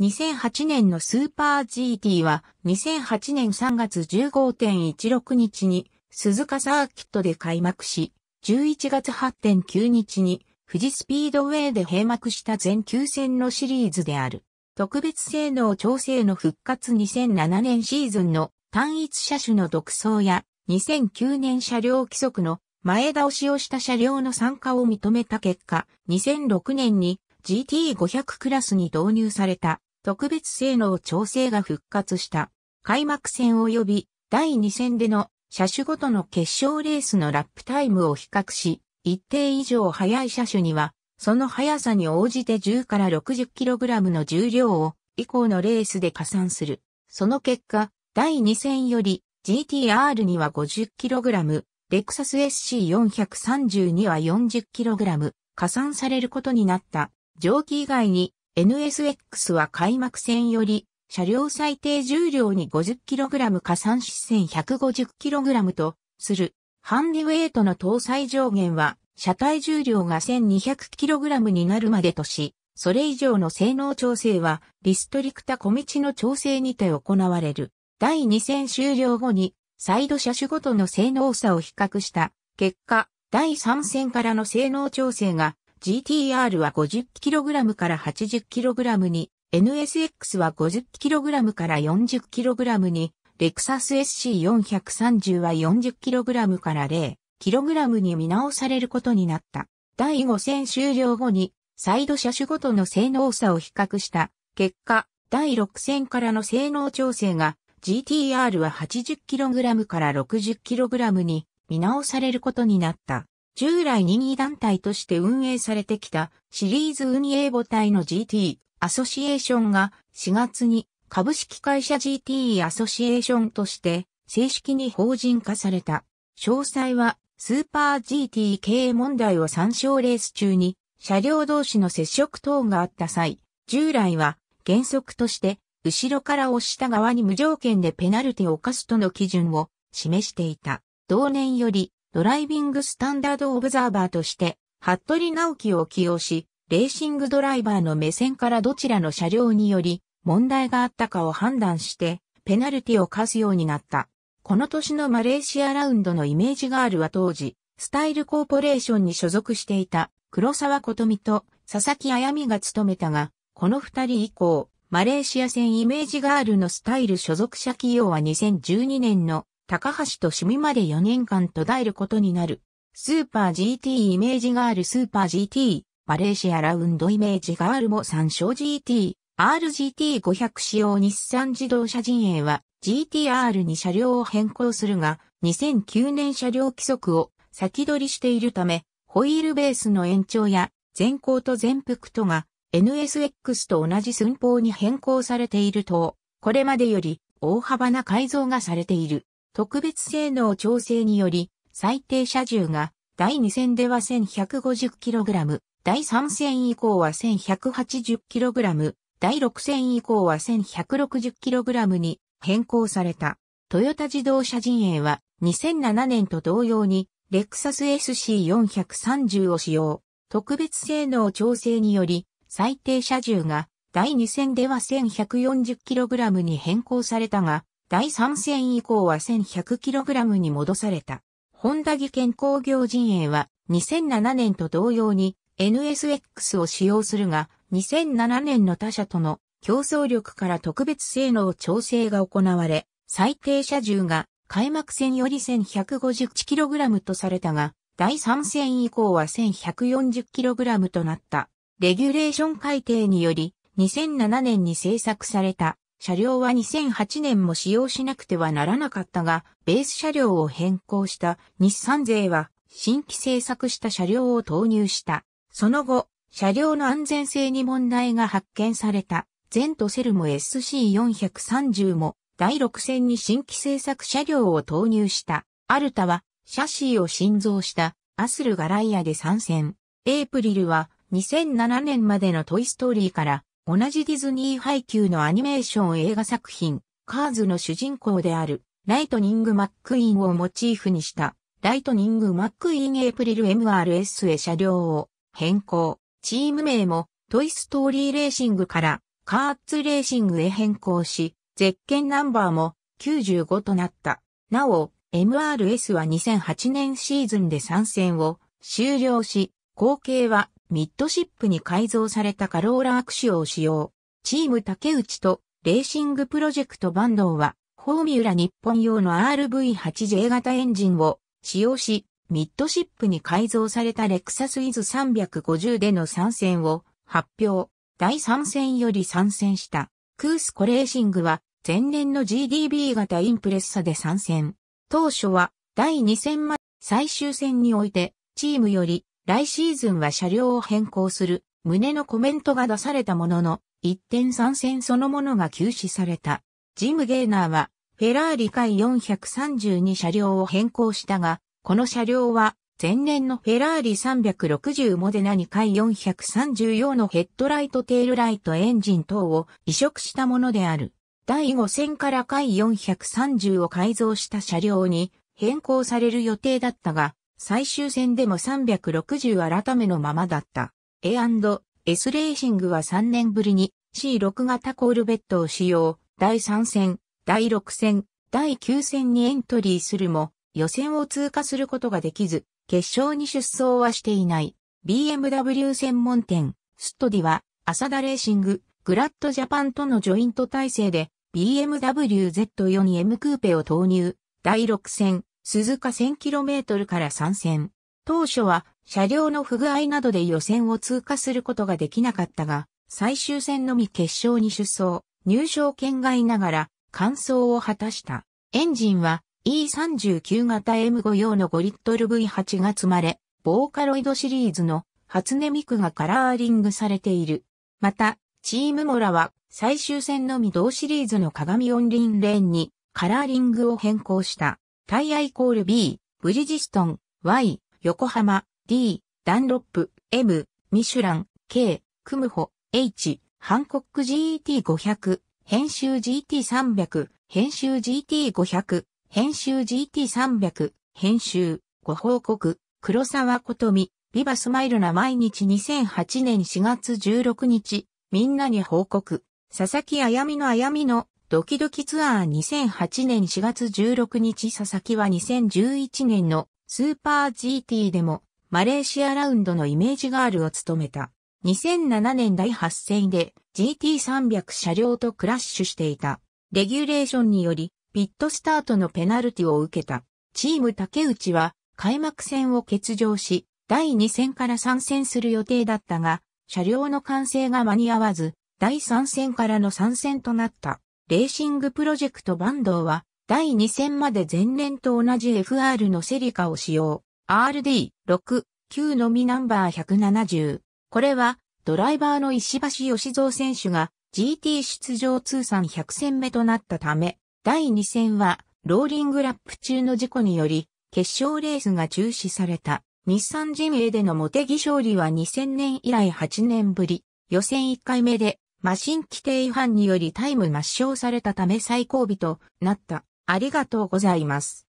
2008年のスーパー GT は2008年3月15.16日に鈴鹿サーキットで開幕し、11月8.9日に富士スピードウェイで閉幕した全9戦のシリーズである。特別性能調整の復活2007年シーズンの単一車種の独走や2009年車両規則の前倒しをした車両の参加を認めた結果、2006年に GT500 クラスに導入された特別性能調整が復活した。開幕戦及び第2戦での車種ごとの決勝レースのラップタイムを比較し、一定以上速い車種には、その速さに応じて10から 60kg の重量を以降のレースで加算する。その結果、第2戦より GTR には 50kg、レクサス s c 4 3には 40kg 加算されることになった。蒸気以外に NSX は開幕戦より、車両最低重量に 50kg 加算し1 150kg とする、ハンディウェイトの搭載上限は、車体重量が 1200kg になるまでとし、それ以上の性能調整は、リストリクタ小道の調整にて行われる。第2戦終了後に、サイド車種ごとの性能差を比較した、結果、第3戦からの性能調整が GTR は 50kg から 80kg に、NSX は 50kg から 40kg に、レクサス SC430 は 40kg から 0kg に見直されることになった。第5戦終了後に、サイド車種ごとの性能差を比較した結果、第6戦からの性能調整が GTR は 80kg から 60kg に見直されることになった。従来任意団体として運営されてきたシリーズ運営母体の GT アソシエーションが4月に株式会社 GT アソシエーションとして正式に法人化された。詳細はスーパー GT 経営問題を参照レース中に車両同士の接触等があった際、従来は原則として後ろから押した側に無条件でペナルティを課すとの基準を示していた。同年よりドライビングスタンダードオブザーバーとして、服部直樹を起用し、レーシングドライバーの目線からどちらの車両により問題があったかを判断して、ペナルティを課すようになった。この年のマレーシアラウンドのイメージガールは当時、スタイルコーポレーションに所属していた黒沢琴美と佐々木あやみが務めたが、この二人以降、マレーシア戦イメージガールのスタイル所属者企業は2012年の高橋と趣味まで4年間途絶えることになる。スーパー GT イメージガールスーパー GT、バレーシアラウンドイメージガールも参照 GT、RGT500 使用日産自動車陣営は GTR に車両を変更するが、2009年車両規則を先取りしているため、ホイールベースの延長や前後と前幅とが NSX と同じ寸法に変更されていると、これまでより大幅な改造がされている。特別性能調整により、最低車重が第2戦では 1150kg、第3戦以降は 1180kg、第6戦以降は 1160kg に変更された。トヨタ自動車陣営は2007年と同様にレクサス SC430 を使用。特別性能調整により最低車重が第2戦では 1140kg に変更されたが第3戦以降は 1100kg に戻された。本田技研工業陣営は2007年と同様に NSX を使用するが2007年の他社との競争力から特別性能調整が行われ最低車重が開幕戦より 1151kg とされたが第3戦以降は 1140kg となった。レギュレーション改定により2007年に制作された車両は2008年も使用しなくてはならなかったが、ベース車両を変更した日産勢は新規製作した車両を投入した。その後、車両の安全性に問題が発見された。ゼントセルも SC430 も第6戦に新規製作車両を投入した。アルタはシャシーを新造したアスルガライアで参戦。エイプリルは2007年までのトイストーリーから同じディズニー配給のアニメーション映画作品、カーズの主人公である、ライトニング・マックイーンをモチーフにした、ライトニング・マックイーン・エイプリル MRS へ車両を変更。チーム名も、トイ・ストーリー・レーシングから、カーツ・レーシングへ変更し、ゼッケンナンバーも95となった。なお、MRS は2008年シーズンで参戦を終了し、後継はミッドシップに改造されたカローラアクシオを使用。チーム竹内とレーシングプロジェクトバンドは、フォーミュラ日本用の RV8J 型エンジンを使用し、ミッドシップに改造されたレクサスイズ350での参戦を発表。第3戦より参戦した。クースコレーシングは前年の GDB 型インプレッサで参戦。当初は第2戦ま最終戦においてチームより来シーズンは車両を変更する旨のコメントが出されたものの、一点参戦そのものが休止された。ジム・ゲーナーは、フェラーリ界432車両を変更したが、この車両は、前年のフェラーリ360モデナに回434のヘッドライトテールライトエンジン等を移植したものである。第5戦から回430を改造した車両に変更される予定だったが、最終戦でも360改めのままだった。A&S レーシングは3年ぶりに C6 型コールベットを使用、第3戦、第6戦、第9戦にエントリーするも、予選を通過することができず、決勝に出走はしていない。BMW 専門店、ストディは、浅田レーシング、グラッドジャパンとのジョイント体制で、BMW Z4 に M クーペを投入。第6戦、鈴鹿 1000km から参戦。当初は車両の不具合などで予選を通過することができなかったが、最終戦のみ決勝に出走、入賞圏外ながら完走を果たした。エンジンは E39 型 M5 用の5ル v 8が積まれ、ボーカロイドシリーズの初音ミクがカラーリングされている。また、チームモラは最終戦のみ同シリーズの鏡オンリンレーンにカラーリングを変更した。タイヤイコール B、ブリヂストン、Y、横浜、D、ダンロップ、M、ミシュラン、K、クムホ、H、ハンコック GT500、編集 GT300、編集 GT500、編集 GT300、編集、ご報告、黒沢ことみ、ビバスマイルな毎日2008年4月16日、みんなに報告、佐々木あやみのあやみのドキドキツアー2008年4月16日佐々木は2011年のスーパー GT でもマレーシアラウンドのイメージガールを務めた。2007年第8戦で GT300 車両とクラッシュしていた。レギュレーションによりピットスタートのペナルティを受けた。チーム竹内は開幕戦を欠場し、第2戦から参戦する予定だったが、車両の完成が間に合わず、第3戦からの参戦となった。レーシングプロジェクトバンドは、第2戦まで前年と同じ FR のセリカを使用。RD6、9のみナンバー170。これは、ドライバーの石橋義蔵選手が GT 出場通算100戦目となったため、第2戦は、ローリングラップ中の事故により、決勝レースが中止された。日産陣営でのモテギ勝利は2000年以来8年ぶり。予選1回目でマシン規定違反によりタイム抹消されたため最後尾となった。ありがとうございます。